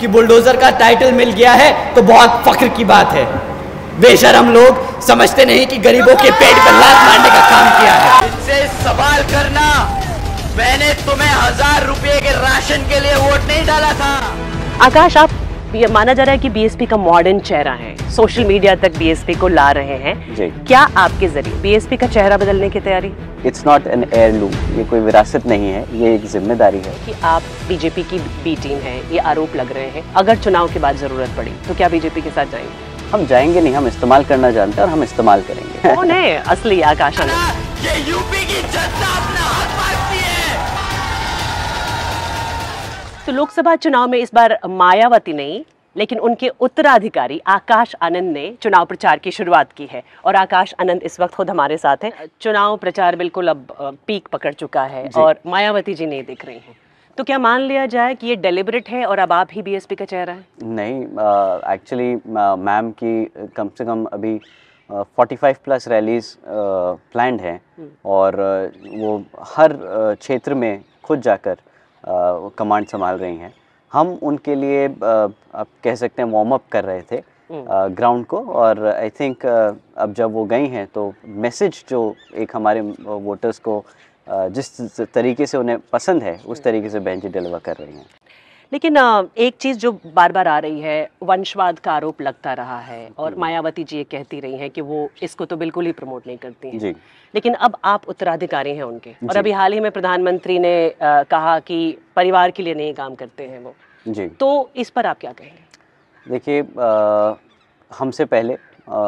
कि बुलडोज़र का टाइटल मिल गया है तो बहुत फख्र की बात है बेशरम लोग समझते नहीं कि गरीबों के पेट पर लात मारने का काम किया है इससे सवाल करना मैंने तुम्हें हजार रुपए के राशन के लिए वोट नहीं डाला था आकाश आप ये माना जा रहा है कि बीएसपी का मॉडर्न चेहरा है सोशल मीडिया तक बीएसपी को ला रहे हैं क्या आपके जरिए बीएसपी का चेहरा बदलने की तैयारी it's not an heirloom ये कोई विरासत नहीं है ये एक जिम्मेदारी है कि आप बीजेपी की बी टीम है ये आरोप लग रहे हैं अगर चुनाव के बाद जरूरत पड़ी तो क्या बीजेपी के साथ जाएंगे हम जाएंगे नहीं हम इस्तेमाल करना जानते हैं और हम इस्तेमाल करेंगे कौन है असली आकाशा यूपी की जनता अपना तो लोकसभा चुनाव में इस बार मायावती नहीं लेकिन उनके उत्तराधिकारी आकाश आनंद ने चुनाव प्रचार की शुरुआत की है और आकाश आनंद इस वक्त खुद हमारे साथ हैं चुनाव प्रचार बिल्कुल अब पीक पकड़ चुका है और मायावती जी नहीं दिख रही हैं तो क्या मान लिया जाए कि ये डेलिबरेट है और अब आप ही बीएसपी का चेहरा है नहीं एक्चुअली मैम की कम से कम अभी forty five plus rallies planned है और वो हर क्षेत्र में खुद जाकर कमांड संभाल रही हैं हम उनके लिए आप कह सकते हैं वार्म अप कर रहे थे ग्राउंड हम्म। को और आई थिंक अब जब वो गई हैं तो मैसेज जो एक हमारे वोटर्स को जिस तरीके से उन्हें पसंद है उस हम्म। तरीके से बेंच डिलीवर कर रही हैं लेकिन एक चीज़ जो बार बार आ रही है वंशवाद का आरोप लगता रहा है और हम्म। मायावती जी ये कहती रही हैं कि वो इसको तो बिल्कुल ही प्रमोट नहीं करती हैं लेकिन अब आप उत्तराधिकारी हैं उनके और अभी हाल ही में प्रधानमंत्री ने आ, कहा कि परिवार के लिए नहीं काम करते हैं वो जी तो इस पर आप क्या कहेंगे देखिए हमसे पहले आ,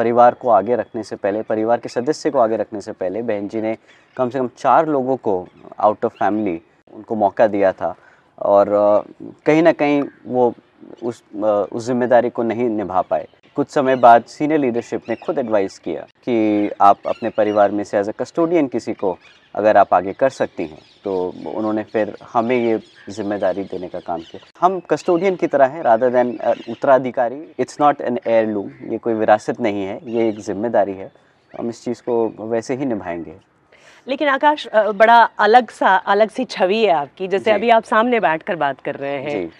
परिवार को आगे रखने से पहले परिवार के सदस्य को आगे रखने से पहले बहन जी ने कम से कम चार लोगों को आउट ऑफ फैमिली उनको मौका दिया था और कहीं ना कहीं वो उस उस जिम्मेदारी को नहीं निभा पाए कुछ समय बाद सीनियर लीडरशिप ने खुद एडवाइस किया कि आप अपने परिवार में से एज अ कस्टोडियन किसी को अगर आप आगे कर सकती हैं तो उन्होंने फिर हमें ये जिम्मेदारी देने का काम किया हम कस्टोडियन की तरह हैं राधा दैन उत्तराधिकारी it's not an heirloom ये कोई विरासत नहीं है ये एक जिम्मेदारी है हम इस चीज़ को वैसे ही निभाएंगे लेकिन आकाश बड़ा अलग सा अलग सी छवि है आपकी जैसे अभी आप सामने बैठकर बात कर रहे हैं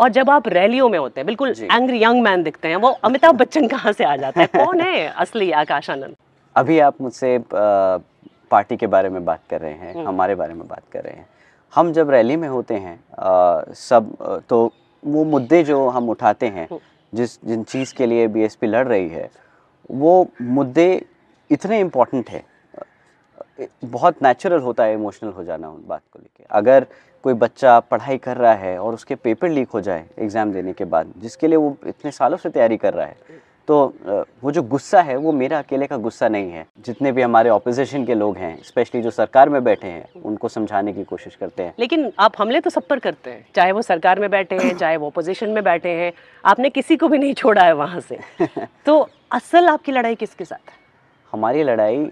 और जब आप रैलियों में होते हैं बिल्कुल एंग्री यंग मैन दिखते हैं वो अमिताभ बच्चन कहाँ से आ जाता है कौन है असली आकाश आनंद अभी आप मुझसे पार्टी के बारे में बात कर रहे हैं हम्म। हमारे बारे में बात कर रहे हैं हम जब रैली में होते हैं आ, सब तो वो मुद्दे जो हम उठाते हैं हम्म। जिस जिन चीज़ के लिए बीएसपी लड़ रही है वो मुद्दे इतने इम्पॉर्टेंट है बहुत नेचुरल होता है इमोशनल हो जाना उन बात को लेके अगर कोई बच्चा पढ़ाई कर रहा है और उसके पेपर लीक हो जाए एग्ज़ाम देने के बाद जिसके लिए वो इतने सालों से तैयारी कर रहा है तो वो जो गुस्सा है वो मेरा अकेले का गुस्सा नहीं है जितने भी हमारे ऑपोजिशन के लोग हैं स्पेशली जो सरकार में बैठे हैं उनको समझाने की कोशिश करते हैं लेकिन आप हमले तो सब पर करते हैं चाहे वो सरकार में बैठे हैं चाहे वो अपोजिशन में बैठे हैं आपने किसी को भी नहीं छोड़ा है वहाँ से तो असल आपकी लड़ाई किसके साथ है हमारी लड़ाई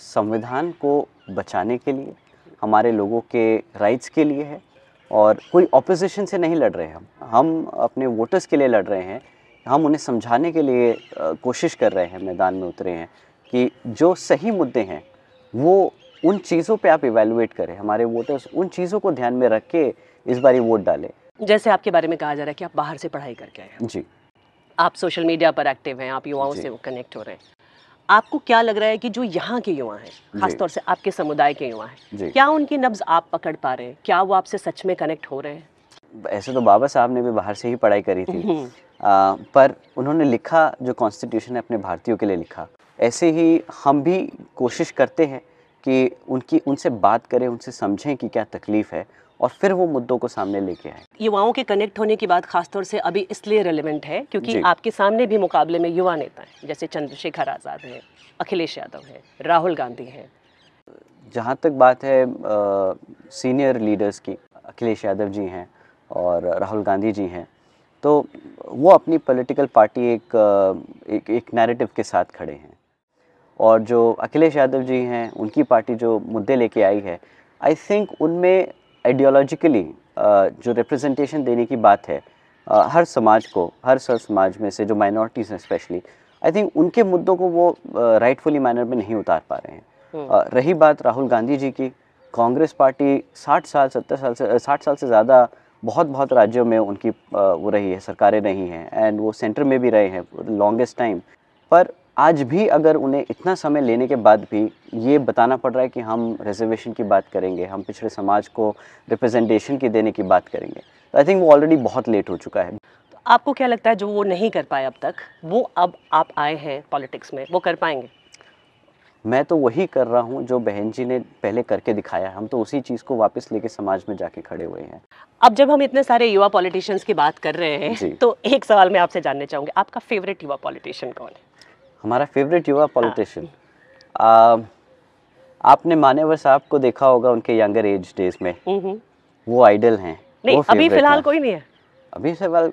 संविधान को बचाने के लिए हमारे लोगों के राइट्स के लिए है और कोई ऑपोजिशन से नहीं लड़ रहे हम हम अपने वोटर्स के लिए लड़ रहे हैं हम उन्हें समझाने के लिए कोशिश कर रहे हैं मैदान में उतरे हैं कि जो सही मुद्दे हैं वो उन चीज़ों पे आप इवेलुएट करें हमारे वोटर्स उन चीज़ों को ध्यान में रख के इस बार वोट डालें जैसे आपके बारे में कहा जा रहा है कि आप बाहर से पढ़ाई करके आए हैं जी आप सोशल मीडिया पर एक्टिव हैं आप युवाओं से कनेक्ट हो रहे हैं आपको क्या लग रहा है कि जो यहाँ के युवा हैं खासतौर से आपके समुदाय के युवा हैं क्या उनकी नब्ज आप पकड़ पा रहे हैं क्या वो आपसे सच में कनेक्ट हो रहे हैं ऐसे तो बाबा साहब ने भी बाहर से ही पढ़ाई करी थी हम्म। आ, पर उन्होंने लिखा जो कॉन्स्टिट्यूशन है अपने भारतीयों के लिए लिखा ऐसे ही हम भी कोशिश करते हैं कि उनकी उनसे बात करें उनसे समझें कि क्या तकलीफ़ है और फिर वो मुद्दों को सामने लेके आए युवाओं के कनेक्ट होने की बात खासतौर से अभी इसलिए रेलिवेंट है क्योंकि आपके सामने भी मुकाबले में युवा नेता हैं जैसे चंद्रशेखर आज़ाद हैं अखिलेश यादव हैं राहुल गांधी हैं जहाँ तक बात है सीनियर लीडर्स की अखिलेश यादव जी हैं और राहुल गांधी जी हैं तो वो अपनी पॉलिटिकल पार्टी एक एक, एक नैरेटिव के साथ खड़े हैं और जो अखिलेश यादव जी हैं उनकी पार्टी जो मुद्दे लेके आई है आई थिंक उनमें आइडियोलॉजिकली uh, जो रिप्रेजेंटेशन देने की बात है uh, हर समाज को हर सर समाज में से जो माइनॉरिटीज़ हैं स्पेशली आई थिंक उनके मुद्दों को वो राइटफुली uh, मैनर में नहीं उतार पा रहे हैं हम्म। रही बात राहुल गांधी जी की कांग्रेस पार्टी 60 साल 70 साल से 60 साल से ज़्यादा बहुत बहुत राज्यों में उनकी वो रही है सरकारें रही हैं एंड वो सेंटर में भी रहे हैं लॉन्गेस्ट टाइम पर आज भी अगर उन्हें इतना समय लेने के बाद भी ये बताना पड़ रहा है कि हम रिजर्वेशन की बात करेंगे हम पिछड़े समाज को रिप्रेजेंटेशन की देने की बात करेंगे तो आई थिंक वो ऑलरेडी बहुत लेट हो चुका है तो आपको क्या लगता है जो वो नहीं कर पाए अब तक वो अब आप आए हैं पॉलिटिक्स में वो कर पाएंगे मैं तो वही कर रहा हूँ जो बहन जी ने पहले करके दिखाया हम तो उसी चीज़ को वापस लेके समाज में जाके खड़े हुए हैं अब जब हम इतने सारे युवा पॉलिटिशियंस की बात कर रहे हैं तो एक सवाल मैं आपसे जानना चाहूँगी आपका फेवरेट युवा पॉलिटिशियन कौन है हमारा फेवरेट युवा पॉलिटिशियन आपने मानेवर साहब को देखा होगा उनके यंगर एज डेज में वो आइडल हैं नहीं अभी फिलहाल कोई नहीं है अभी फिलहाल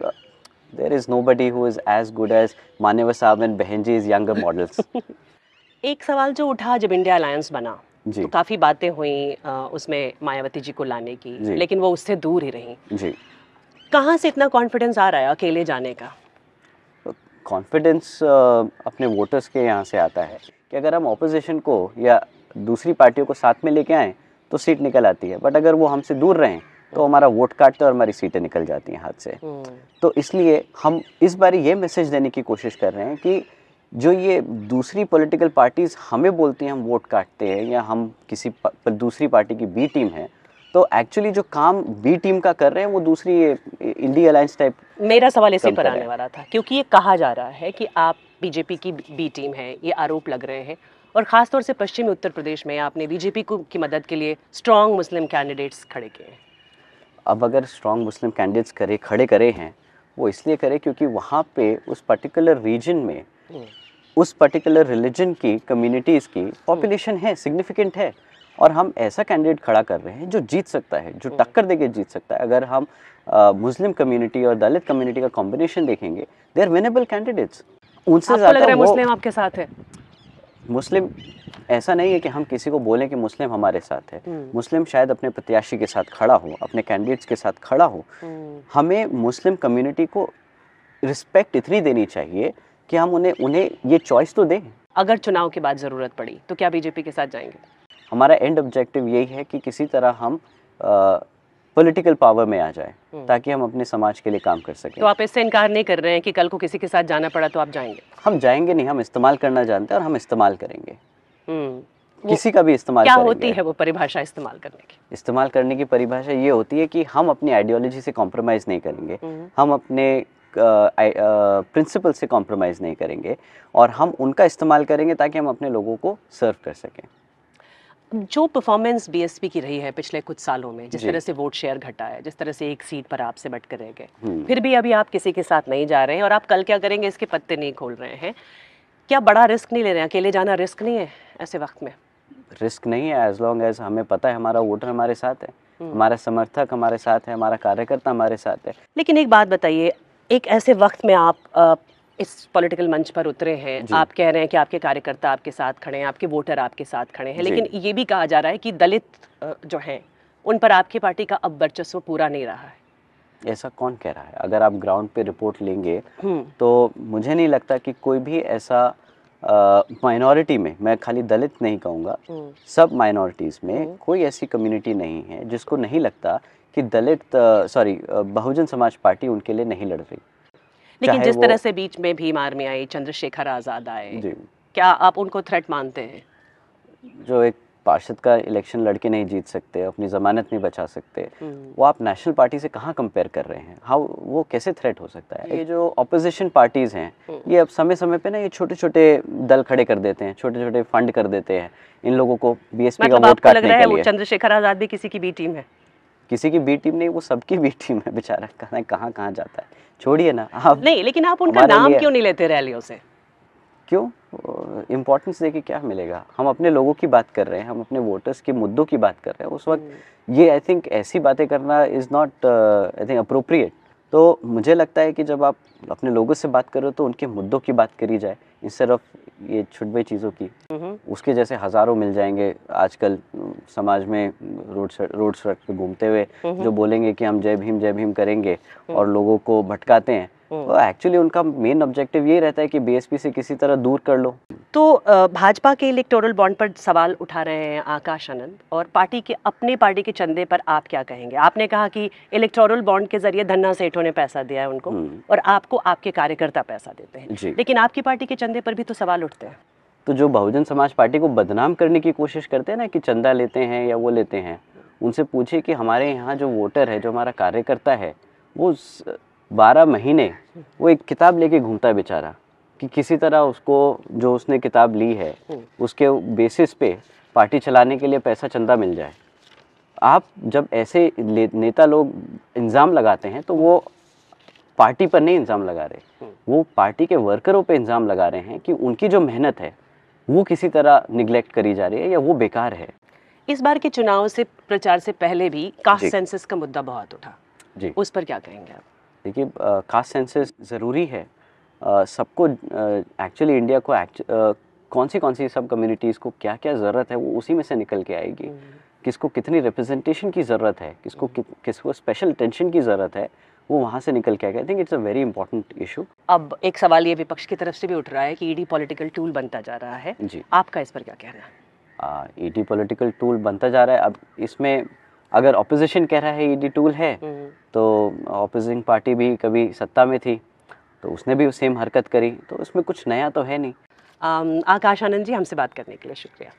there is nobody who is as good as मानेवर साहब एंड बहन जी इज यंगर मॉडल्स एक सवाल जो उठा जब इंडिया अलायंस बना जी. तो काफी बातें हुई उसमें मायावती जी को लाने की लेकिन वो उससे दूर ही रही जी कहाँ से इतना कॉन्फिडेंस आ रहा है अकेले जाने का कॉन्फिडेंस uh, अपने वोटर्स के यहाँ से आता है कि अगर हम ऑपोजिशन को या दूसरी पार्टियों को साथ में लेके आएँ तो सीट निकल आती है बट अगर वो हमसे दूर रहें तो हमारा वोट काटते और हमारी सीटें निकल जाती हैं हाथ से हम्म। तो इसलिए हम इस बार ये मैसेज देने की कोशिश कर रहे हैं कि जो ये दूसरी पॉलिटिकल पार्टीज़ हमें बोलती हैं हम वोट काटते हैं या हम किसी पर दूसरी पार्टी की बी टीम है तो एक्चुअली जो काम बी टीम का कर रहे हैं वो दूसरी इंडिया अलायंस टाइप मेरा सवाल इसी पर आने वाला था क्योंकि ये कहा जा रहा है कि आप बीजेपी की बी टीम है ये आरोप लग रहे हैं और ख़ासतौर से पश्चिमी उत्तर प्रदेश में आपने बीजेपी को की मदद के लिए स्ट्रॉन्ग मुस्लिम कैंडिडेट्स खड़े किए हैं अब अगर स्ट्रॉन्ग मुस्लिम कैंडिडेट्स करे खड़े करे हैं वो इसलिए करे क्योंकि वहाँ पे उस पर्टिकुलर रीजन में हम्म। उस पर्टिकुलर रिलीजन की कम्युनिटीज़ की पॉपुलेशन है सिग्निफिकेंट है और हम ऐसा कैंडिडेट खड़ा कर रहे हैं जो जीत सकता है जो हम्म। टक्कर देके जीत सकता है अगर हम मुस्लिम कम्युनिटी और दलित कम्युनिटी का कॉम्बिनेशन देखेंगे दे आर विनेबल कैंडिडेट्स उनसे ज़्यादा मुस्लिम आपके साथ है मुस्लिम ऐसा नहीं है कि हम किसी को बोलें कि मुस्लिम हमारे साथ है हम्म। मुस्लिम शायद अपने प्रत्याशी के साथ खड़ा हो अपने कैंडिडेट्स के साथ खड़ा हो हम्म। हमें मुस्लिम कम्युनिटी को रिस्पेक्ट इतनी देनी चाहिए कि हम उन्हें उन्हें ये चॉइस तो दें अगर चुनाव के बाद ज़रूरत पड़ी तो क्या बीजेपी के साथ जाएंगे हमारा एंड ऑब्जेक्टिव यही है कि किसी तरह हम पॉलिटिकल पावर में आ जाए हम्म। ताकि हम अपने समाज के लिए काम कर सकें तो आप इससे इनकार नहीं कर रहे हैं कि कल को किसी के साथ जाना पड़ा तो आप जाएंगे हम जाएंगे नहीं हम इस्तेमाल करना जानते हैं और हम इस्तेमाल करेंगे हम्म। किसी का भी इस्तेमाल क्या होती है वो परिभाषा इस्तेमाल करने की इस्तेमाल करने की परिभाषा ये होती है कि हम अपनी आइडियोलॉजी से कॉम्प्रोमाइज़ नहीं करेंगे हम्म। हम अपने प्रिंसिपल से कॉम्प्रोमाइज़ नहीं करेंगे और हम उनका इस्तेमाल करेंगे ताकि हम अपने लोगों को सर्व कर सकें जो परफॉर्मेंस बीएसपी की रही है पिछले कुछ सालों में जिस तरह से वोट शेयर घटा है जिस तरह से एक सीट पर आपसे बट कर रह गए हम्म। फिर भी अभी आप किसी के साथ नहीं जा रहे हैं और आप कल क्या करेंगे इसके पत्ते नहीं खोल रहे हैं क्या बड़ा रिस्क नहीं ले रहे हैं अकेले जाना रिस्क नहीं है ऐसे वक्त में रिस्क नहीं है एज लॉन्ग एज हमें पता है हमारा वोटर हमारे साथ है हम्म। हमारा समर्थक हमारे साथ है हमारा कार्यकर्ता हमारे साथ है लेकिन एक बात बताइए एक ऐसे वक्त में आप इस पॉलिटिकल मंच पर उतरे हैं आप कह रहे हैं कि आपके कार्यकर्ता आपके साथ खड़े हैं आपके वोटर आपके साथ खड़े हैं लेकिन ये भी कहा जा रहा है कि दलित जो हैं उन पर आपकी पार्टी का अब वर्चस्व पूरा नहीं रहा है ऐसा कौन कह रहा है अगर आप ग्राउंड पे रिपोर्ट लेंगे हम्म। तो मुझे नहीं लगता कि कोई भी ऐसा माइनॉरिटी में मैं खाली दलित नहीं कहूँगा हम्म। सब माइनॉरिटीज़ में हम्म। कोई ऐसी कम्युनिटी नहीं है जिसको नहीं लगता कि दलित सॉरी बहुजन समाज पार्टी उनके लिए नहीं लड़ रही लेकिन जिस तरह से बीच में भीम आर्मी आई चंद्रशेखर आज़ाद आए क्या आप उनको थ्रेट मानते हैं जो एक पार्षद का इलेक्शन लड़के नहीं जीत सकते अपनी ज़मानत नहीं बचा सकते हम्म। वो आप नेशनल पार्टी से कहाँ कंपेयर कर रहे हैं हाउ वो कैसे थ्रेट हो सकता है ये जो अपोजिशन पार्टीज़ हैं हम्म। ये अब समय समय पे ना ये छोटे छोटे दल खड़े कर देते हैं छोटे छोटे फंड कर देते हैं इन लोगों को एस पी मतलब का वोट काटने के लिए चंद्रशेखर आज़ाद भी किसी की भी टीम है किसी की बी टीम नहीं वो सबकी बी टीम है बेचारा कहाँ कहाँ कहाँ जाता है छोड़िए ना आप नहीं लेकिन आप उनका नाम क्यों नहीं लेते रैलियों से क्यों इम्पोर्टेंस देके क्या मिलेगा हम अपने लोगों की बात कर रहे हैं हम अपने वोटर्स के मुद्दों की बात कर रहे हैं उस वक्त हम्म। ये आई थिंक ऐसी बातें करना is not I think appropriate तो मुझे लगता है कि जब आप अपने लोगों से बात करो तो उनके मुद्दों की बात करी जाए इंस्टेड ऑफ ये छुटबे चीज़ों की उसके जैसे हज़ारों मिल जाएंगे आजकल समाज में रोड रोड सड़क पे घूमते हुए जो बोलेंगे कि हम जय भीम जय भीम करेंगे हम्म। और लोगों को भटकाते हैं तो एक्चुअली उनका मेन ऑब्जेक्टिव ये रहता है कि बीएसपी से किसी तरह दूर कर लो तो भाजपा के इलेक्टोरल बॉन्ड पर सवाल उठा रहे हैं आकाश आनंद और पार्टी के अपने पार्टी के चंदे पर आप क्या कहेंगे आपने कहा कि इलेक्टोरल बॉन्ड के जरिए धन्ना सेठों ने पैसा दिया है उनको हम्म। और आपको आपके कार्यकर्ता पैसा देते हैं लेकिन आपकी पार्टी के चंदे पर भी तो सवाल उठते हैं तो जो बहुजन समाज पार्टी को बदनाम करने की कोशिश करते हैं ना कि चंदा लेते हैं या वो लेते हैं उनसे पूछे कि हमारे यहाँ जो वोटर है जो हमारा कार्यकर्ता है वो बारह महीने वो एक किताब लेके घूमता है बेचारा कि किसी तरह उसको जो उसने किताब ली है हम्म। उसके बेसिस पे पार्टी चलाने के लिए पैसा चंदा मिल जाए आप जब ऐसे नेता लोग इंजाम लगाते हैं तो वो पार्टी पर नहीं इंजाम लगा रहे हम्म। वो पार्टी के वर्करों पे इंजाम लगा रहे हैं कि उनकी जो मेहनत है वो किसी तरह निगलेक्ट करी जा रही है या वो बेकार है इस बार के चुनाव से प्रचार से पहले भी कास्ट सेंसस का मुद्दा बहुत उठा जी उस पर क्या कहेंगे आप देखिए कास्ट सेंसस ज़रूरी है सबको एक्चुअली इंडिया को कौन सी कौन सी सब कम्युनिटीज़ को क्या क्या ज़रूरत है वो उसी में से निकल के आएगी हम्म। किसको कितनी रिप्रेजेंटेशन की ज़रूरत है किसको हम्म। कि, किसको स्पेशल अटेंशन की ज़रूरत है वो वहाँ से निकल के I think it's a very important issue अब एक सवाल ये विपक्ष की तरफ से भी उठ रहा है कि ईडी पॉलिटिकल टूल बनता जा रहा है जी आपका इस पर क्या कहना है ईडी पॉलिटिकल टूल बनता जा रहा है अब इसमें अगर ऑपोजिशन कह रहा है ईडी e टूल है हम्म। तो ऑपोजिंग पार्टी भी कभी सत्ता में थी तो उसने भी सेम हरकत करी तो उसमें कुछ नया तो है नहीं um, आकाश आनंद जी हमसे बात करने के लिए शुक्रिया